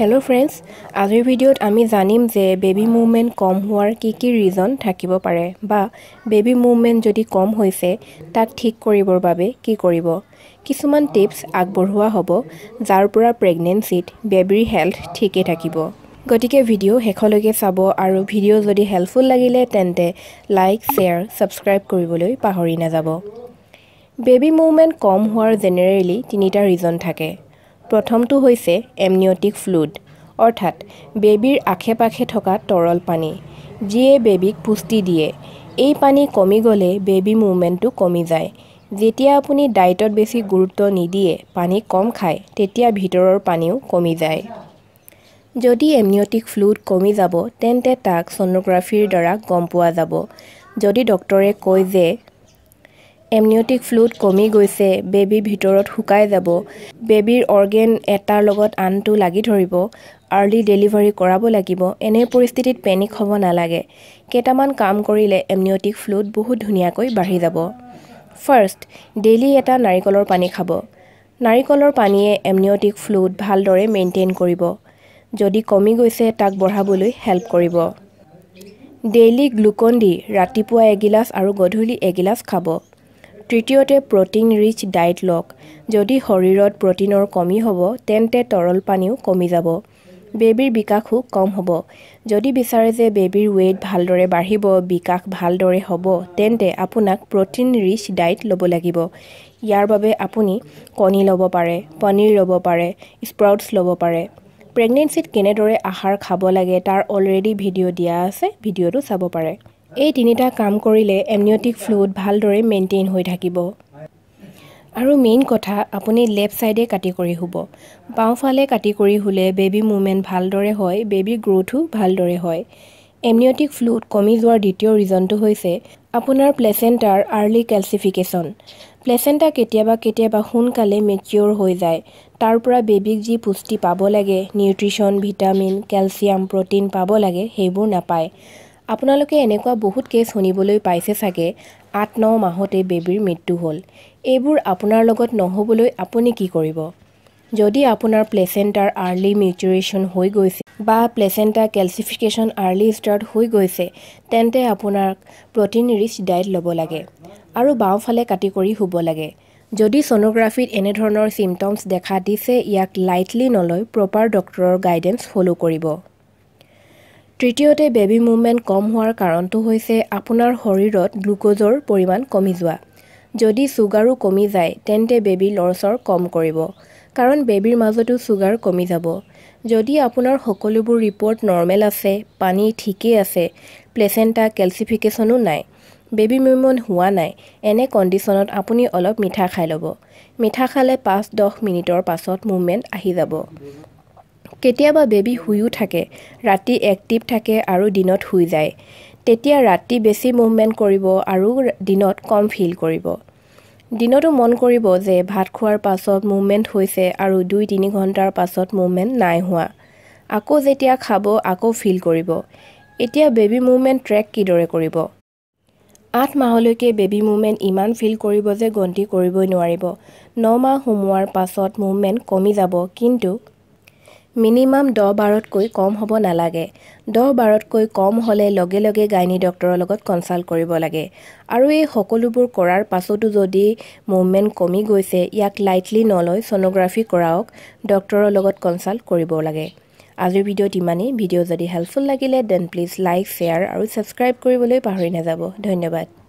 hello' friends আজিৰ ভিডিঅ'ত আমি জানিম যে বেবী মুভমেণ্ট কম হোৱাৰ কি কি ৰিজন থাকিব পাৰে বা বেবী মুভমেণ্ট যদি কম হৈছে তাক ঠিক কৰিবৰ বাবে কি কৰিব কিছুমান টিপছ আগবঢ়োৱা হ'ব যাৰ পৰা প্ৰেগনেঞ্চিত বেবীৰ হেল্থ ঠিকে থাকিব গতিকে ভিডিঅ' শেষলৈকে চাব আৰু ভিডিঅ' যদি হেল্পফুল লাগিলে তেন্তে লাইক শ্বেয়াৰ ছাবস্ক্ৰাইব কৰিবলৈ পাহৰি নাযাব বেবী মুভমেণ্ট কম হোৱাৰ জেনেৰেলি তিনিটা ৰিজন থাকে প্ৰথমটো হৈছে এমনিয়টিক ফ্লুইড অৰ্থাৎ বেবীৰ আশে পাশে থকা তৰল পানী যিয়ে বেবীক পুষ্টি দিয়ে এই পানী কমি গ'লে বেবী মুভমেণ্টটো কমি যায় যেতিয়া আপুনি ডায়েটত বেছি গুৰুত্ব নিদিয়ে পানী কম খায় তেতিয়া ভিতৰৰ পানীও কমি যায় যদি এমনিয়টিক ফ্লুইড কমি যাব তেন্তে তাক ছ'ন'গ্ৰাফিৰ দ্বাৰা গম পোৱা যাব যদি ডক্টৰে কয় যে এমনিয়টিক ফ্লুইড কমি গৈছে বেবী ভিতৰত শুকাই যাব বেবীৰ অৰ্গেন এটাৰ লগত আনটো লাগি ধৰিব আৰ্লি ডেলিভাৰী কৰাব লাগিব এনে পৰিস্থিতিত পেনিক হ'ব নালাগে কেইটামান কাম কৰিলে এমনিয়টিক ফ্লুড বহুত ধুনীয়াকৈ বাঢ়ি যাব ফাৰ্ষ্ট ডেইলি এটা নাৰিকলৰ পানী খাব নাৰিকলৰ পানীয়ে এমনিয়টিক ফ্লুইড ভালদৰে মেইনটেইন কৰিব যদি কমি গৈছে তাক বঢ়াবলৈ হেল্প কৰিব ডেইলি গ্লুকন দি ৰাতিপুৱা এগিলাচ আৰু গধূলি এগিলাচ খাব তৃতীয়তে প্ৰটিন ৰিচ ডায়েট লওক যদি শৰীৰত প্ৰটিনৰ কমি হ'ব তেন্তে তৰল পানীও কমি যাব বেবীৰ বিকাশো কম হ'ব যদি বিচাৰে যে বেবীৰ ৱেইট ভালদৰে বাঢ়িব বিকাশ ভালদৰে হ'ব তেন্তে আপোনাক প্ৰটিন ৰিচ ডায়েট ল'ব লাগিব ইয়াৰ বাবে আপুনি কণী ল'ব পাৰে পনীৰ ল'ব পাৰে স্প্ৰাউটছ ল'ব পাৰে প্ৰেগনেঞ্চিত কেনেদৰে আহাৰ খাব লাগে তাৰ অলৰেডি ভিডিঅ' দিয়া আছে ভিডিঅ'টো চাব পাৰে এই তিনিটা কাম কৰিলে এমনিয়টিক ফ্লুড ভালদৰে মেইনটেইন হৈ থাকিব আৰু মেইন কথা আপুনি লেফ্ট ছাইডে কাটি কৰি শুব বাওঁফালে কাটি কৰি শুলে বেবী মুভমেণ্ট ভালদৰে হয় বেবী গ্ৰ'থো ভালদৰে হয় এমনিয়টিক ফ্লুড কমি যোৱাৰ দ্বিতীয় ৰিজনটো হৈছে আপোনাৰ প্লেচেণ্টাৰ আৰ্লি কেলচিফিকেশ্যন প্লেচেণ্টা কেতিয়াবা কেতিয়াবা সোনকালে মেচিয়'ৰ হৈ যায় তাৰ পৰা বেবীক যি পুষ্টি পাব লাগে নিউট্ৰিশ্যন ভিটামিন কেলচিয়াম প্ৰটিন পাব লাগে সেইবোৰ নাপায় আপোনালোকে এনেকুৱা বহুত কেছ শুনিবলৈ পাইছে চাগে আঠ ন মাহতে বেবীৰ মৃত্যু হ'ল এইবোৰ আপোনাৰ লগত নহ'বলৈ আপুনি কি কৰিব যদি আপোনাৰ প্লেচেণ্টাৰ আৰ্লি মিউচুৰেশ্যন হৈ গৈছে বা প্লেচেণ্টাৰ কেলচিফিকেশ্যন আৰ্লি ষ্টাৰ্ট হৈ গৈছে তেন্তে আপোনাক প্ৰটিন ৰিচ ডায়েট ল'ব লাগে আৰু বাওঁফালে কাটি কৰি শুব লাগে যদি ছ'ন'গ্ৰাফিত এনেধৰণৰ চিমটমছ দেখা দিছে ইয়াক লাইটলি নলৈ প্ৰপাৰ ডক্টৰৰ গাইডেঞ্চ ফ'ল' কৰিব তৃতীয়তে বেবী মুভমেণ্ট কম হোৱাৰ কাৰণটো হৈছে আপোনাৰ শৰীৰত গ্লুক'জৰ পৰিমাণ কমি যোৱা যদি চুগাৰো কমি যায় তেন্তে বেবীৰ লৰচৰ কম কৰিব কাৰণ বেবীৰ মাজতো চুগাৰ কমি যাব যদি আপোনাৰ সকলোবোৰ ৰিপৰ্ট নৰ্মেল আছে পানী ঠিকেই আছে প্লেচেণ্টা কেলচিফিকেশ্যনো নাই বেবী মুভমেণ্ট হোৱা নাই এনে কণ্ডিশ্যনত আপুনি অলপ মিঠা খাই ল'ব মিঠা খালে পাঁচ দহ মিনিটৰ পাছত মুভমেণ্ট আহি যাব কেতিয়াবা বেবী শুইও থাকে ৰাতি এক্টিভ থাকে আৰু দিনত শুই যায় তেতিয়া ৰাতি বেছি মুভমেণ্ট কৰিব আৰু দিনত কম ফিল কৰিব দিনতো মন কৰিব যে ভাত খোৱাৰ পাছত মুভমেণ্ট হৈছে আৰু দুই তিনি ঘণ্টাৰ পাছত মুভমেণ্ট নাই হোৱা আকৌ যেতিয়া খাব আকৌ ফিল কৰিব এতিয়া বেবী মুভমেণ্ট ট্ৰেক কিদৰে কৰিব আঠ মাহলৈকে বেবী মুভমেণ্ট ইমান ফিল কৰিব যে গন্তি কৰিবই নোৱাৰিব ন মাহ সোমোৱাৰ পাছত মুভমেণ্ট কমি যাব কিন্তু মিনিমাম দহ বাৰতকৈ কম হ'ব নালাগে দহ বাৰতকৈ কম হ'লে লগে লগে গাইনী ডক্টৰৰ লগত কনচাল্ট কৰিব লাগে আৰু এই সকলোবোৰ কৰাৰ পাছতো যদি মুভমেণ্ট কমি গৈছে ইয়াক লাইটলি নলৈ চ'ন'গ্ৰাফি কৰাওক ডক্টৰৰ লগত কনচাল্ট কৰিব লাগে আজিৰ ভিডিঅ'ত ইমানেই ভিডিঅ' যদি হেল্পফুল লাগিলে দেন প্লিজ লাইক শ্বেয়াৰ আৰু ছাবস্ক্ৰাইব কৰিবলৈ পাহৰি নাযাব ধন্যবাদ